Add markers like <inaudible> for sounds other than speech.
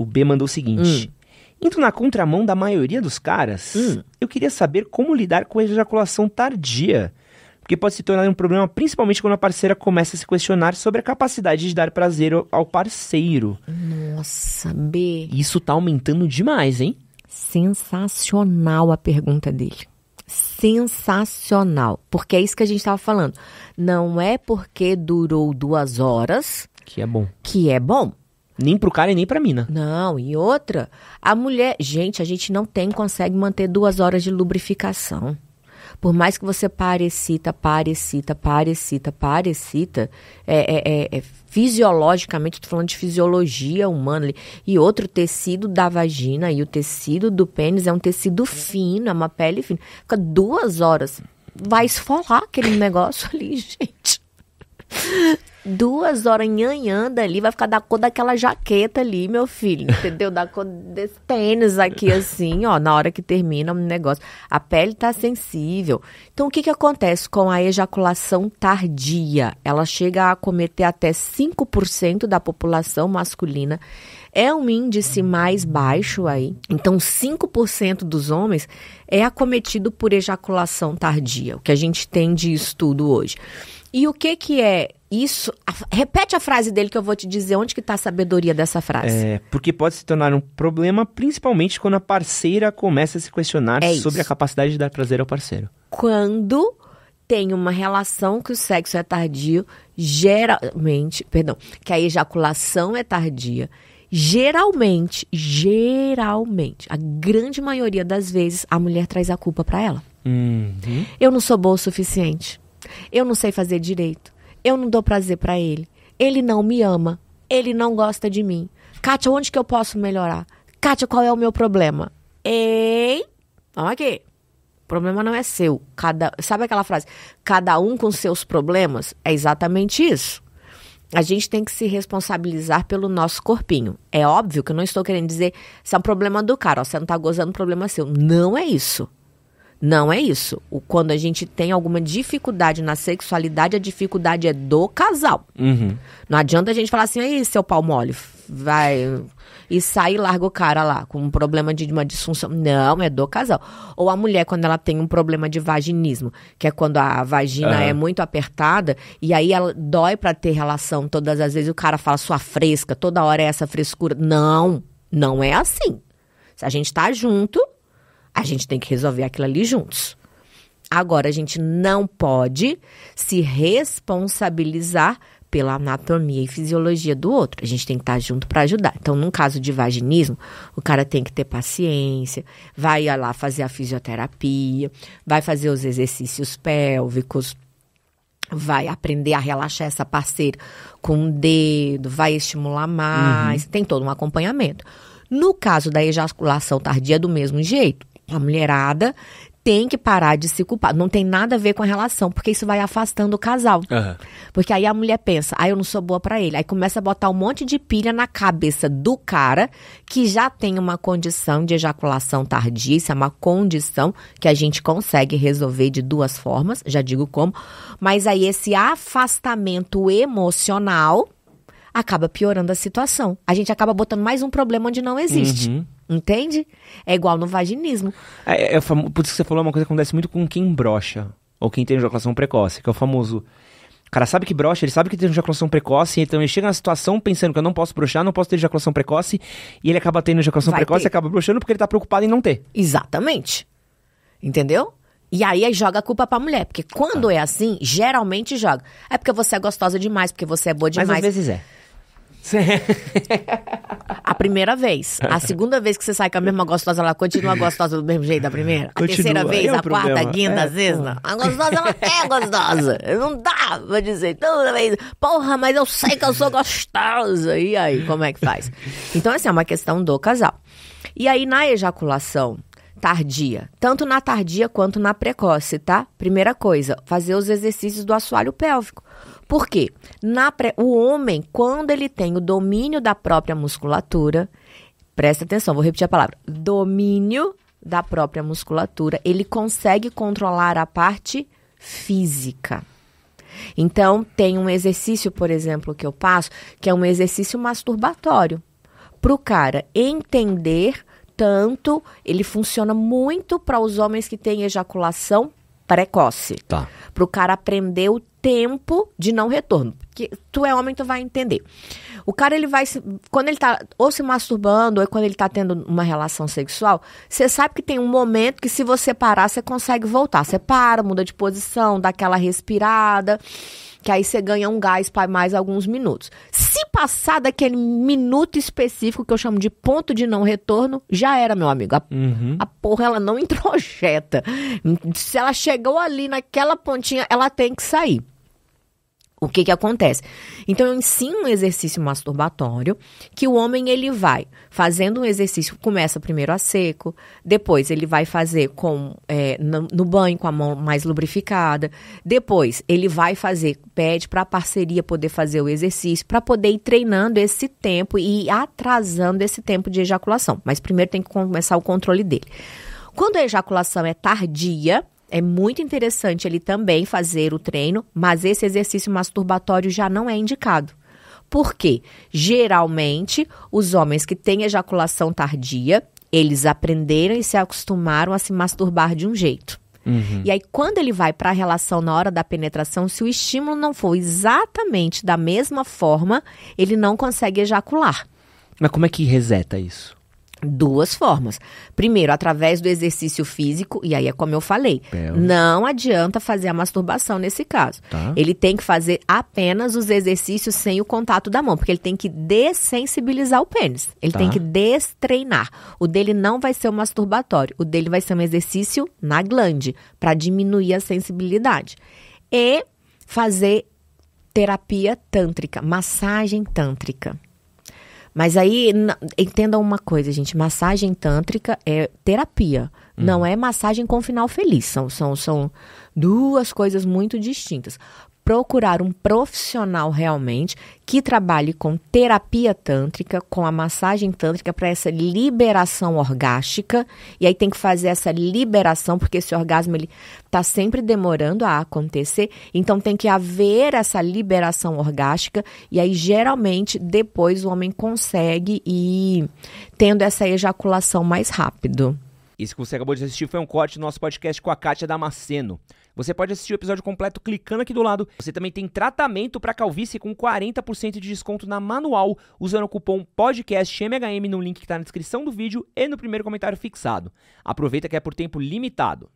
O B mandou o seguinte: hum. indo na contramão da maioria dos caras, hum. eu queria saber como lidar com a ejaculação tardia. Porque pode se tornar um problema, principalmente quando a parceira começa a se questionar sobre a capacidade de dar prazer ao parceiro. Nossa, B. Isso tá aumentando demais, hein? Sensacional a pergunta dele sensacional. Porque é isso que a gente estava falando. Não é porque durou duas horas. Que é bom. Que é bom. Nem pro cara e nem pra mina. Não, e outra, a mulher. Gente, a gente não tem, consegue manter duas horas de lubrificação. Por mais que você parecita, parecita, parecita, parecita, é, é, é, é fisiologicamente, estou falando de fisiologia humana, e outro tecido da vagina e o tecido do pênis é um tecido fino, é uma pele fina. Fica duas horas, vai esfolar aquele <laughs> negócio ali, gente duas horas nhanhando ali, vai ficar da cor daquela jaqueta ali, meu filho, entendeu? Da cor desse tênis aqui, assim, ó, na hora que termina o negócio. A pele tá sensível. Então, o que que acontece com a ejaculação tardia? Ela chega a cometer até 5% da população masculina. É um índice mais baixo aí. Então, 5% dos homens é acometido por ejaculação tardia, o que a gente tem de estudo hoje. E o que que é isso? A, repete a frase dele que eu vou te dizer onde que está a sabedoria dessa frase. É, porque pode se tornar um problema, principalmente quando a parceira começa a se questionar é sobre a capacidade de dar prazer ao parceiro. Quando tem uma relação que o sexo é tardio, geralmente, perdão, que a ejaculação é tardia, geralmente, geralmente, a grande maioria das vezes, a mulher traz a culpa para ela. Uhum. Eu não sou boa o suficiente. Eu não sei fazer direito. Eu não dou prazer para ele. Ele não me ama. Ele não gosta de mim. Kátia, onde que eu posso melhorar? Kátia, qual é o meu problema? Ei, vamos aqui. O problema não é seu. Cada, sabe aquela frase? Cada um com seus problemas? É exatamente isso. A gente tem que se responsabilizar pelo nosso corpinho. É óbvio que eu não estou querendo dizer se é um problema do cara, ó, você não está gozando, problema seu. Não é isso. Não é isso. O, quando a gente tem alguma dificuldade na sexualidade, a dificuldade é do casal. Uhum. Não adianta a gente falar assim, aí, seu pau mole, vai. E sai e larga o cara lá, com um problema de uma disfunção. Não, é do casal. Ou a mulher, quando ela tem um problema de vaginismo, que é quando a vagina uhum. é muito apertada, e aí ela dói para ter relação todas as vezes, o cara fala, sua fresca, toda hora é essa frescura. Não, não é assim. Se a gente tá junto, a gente tem que resolver aquilo ali juntos. Agora, a gente não pode se responsabilizar pela anatomia e fisiologia do outro. A gente tem que estar tá junto para ajudar. Então, num caso de vaginismo, o cara tem que ter paciência, vai ah, lá fazer a fisioterapia, vai fazer os exercícios pélvicos, vai aprender a relaxar essa parceira com o dedo, vai estimular mais, uhum. tem todo um acompanhamento. No caso da ejaculação tardia, do mesmo jeito. A mulherada tem que parar de se culpar. Não tem nada a ver com a relação, porque isso vai afastando o casal. Uhum. Porque aí a mulher pensa, ah, eu não sou boa para ele. Aí começa a botar um monte de pilha na cabeça do cara que já tem uma condição de ejaculação tardia. Isso é uma condição que a gente consegue resolver de duas formas, já digo como. Mas aí esse afastamento emocional acaba piorando a situação. A gente acaba botando mais um problema onde não existe. Uhum. Entende? É igual no vaginismo. É, é fam... Por isso que você falou uma coisa que acontece muito com quem brocha. Ou quem tem ejaculação precoce. Que é o famoso... O cara sabe que brocha, ele sabe que tem ejaculação precoce, então ele chega na situação pensando que eu não posso brochar, não posso ter ejaculação precoce, e ele acaba tendo ejaculação Vai precoce ter. e acaba brochando porque ele tá preocupado em não ter. Exatamente. Entendeu? E aí, aí joga a culpa pra mulher, porque quando ah. é assim, geralmente joga. É porque você é gostosa demais, porque você é boa demais. Mas às vezes é. <laughs> a primeira vez. A segunda vez que você sai com a mesma gostosa, ela continua gostosa do mesmo jeito da primeira? Continua. A terceira vez, é a problema. quarta, a quinta, é, a A gostosa, ela é gostosa. Não dá pra dizer toda vez, porra, mas eu sei que eu sou gostosa. E aí, como é que faz? Então, essa assim, é uma questão do casal. E aí, na ejaculação, tardia, tanto na tardia quanto na precoce, tá? Primeira coisa, fazer os exercícios do assoalho pélvico. Por quê? Na pré, o homem, quando ele tem o domínio da própria musculatura, presta atenção, vou repetir a palavra, domínio da própria musculatura, ele consegue controlar a parte física. Então, tem um exercício, por exemplo, que eu passo, que é um exercício masturbatório, para o cara entender Portanto, ele funciona muito para os homens que têm ejaculação precoce. Tá. Para o cara aprender o tempo de não retorno. Porque tu é homem, tu vai entender. O cara, ele vai. Se, quando ele tá ou se masturbando, ou quando ele tá tendo uma relação sexual, você sabe que tem um momento que se você parar, você consegue voltar. Você para, muda de posição, dá aquela respirada, que aí você ganha um gás para mais alguns minutos. Se passar daquele minuto específico que eu chamo de ponto de não retorno, já era, meu amigo. A, uhum. a porra, ela não <laughs> introjeta. Se ela chegou ali naquela pontinha, ela tem que sair. O que que acontece? Então eu ensino um exercício masturbatório que o homem ele vai fazendo um exercício, começa primeiro a seco, depois ele vai fazer com é, no, no, banho com a mão mais lubrificada, depois ele vai fazer, pede para a parceria poder fazer o exercício para poder ir treinando esse tempo e atrasando esse tempo de ejaculação. Mas primeiro tem que começar o controle dele. Quando a ejaculação é tardia, é muito interessante ele também fazer o treino, mas esse exercício masturbatório já não é indicado. Por quê? Geralmente, os homens que têm ejaculação tardia, eles aprenderam e se acostumaram a se masturbar de um jeito. Uhum. E aí, quando ele vai para a relação na hora da penetração, se o estímulo não for exatamente da mesma forma, ele não consegue ejacular. Mas como é que reseta isso? Duas formas. Primeiro, através do exercício físico, e aí é como eu falei. Não adianta fazer a masturbação nesse caso. Tá. Ele tem que fazer apenas os exercícios sem o contato da mão, porque ele tem que dessensibilizar o pênis. Ele tá. tem que destreinar. O dele não vai ser um masturbatório, o dele vai ser um exercício na glande, para diminuir a sensibilidade. E fazer terapia tântrica, massagem tântrica. Mas aí, entendam uma coisa, gente. Massagem tântrica é terapia. Não uhum. é massagem com final feliz. São, são, são duas coisas muito distintas procurar um profissional realmente que trabalhe com terapia tântrica, com a massagem tântrica para essa liberação orgástica. E aí tem que fazer essa liberação porque esse orgasmo ele tá sempre demorando a acontecer. Então tem que haver essa liberação orgástica e aí geralmente depois o homem consegue ir tendo essa ejaculação mais rápido. Isso que você acabou de assistir foi um corte do nosso podcast com a Kátia Damasceno. Você pode assistir o episódio completo clicando aqui do lado. Você também tem tratamento para calvície com 40% de desconto na manual usando o cupom podcastmhm no link que está na descrição do vídeo e no primeiro comentário fixado. Aproveita que é por tempo limitado.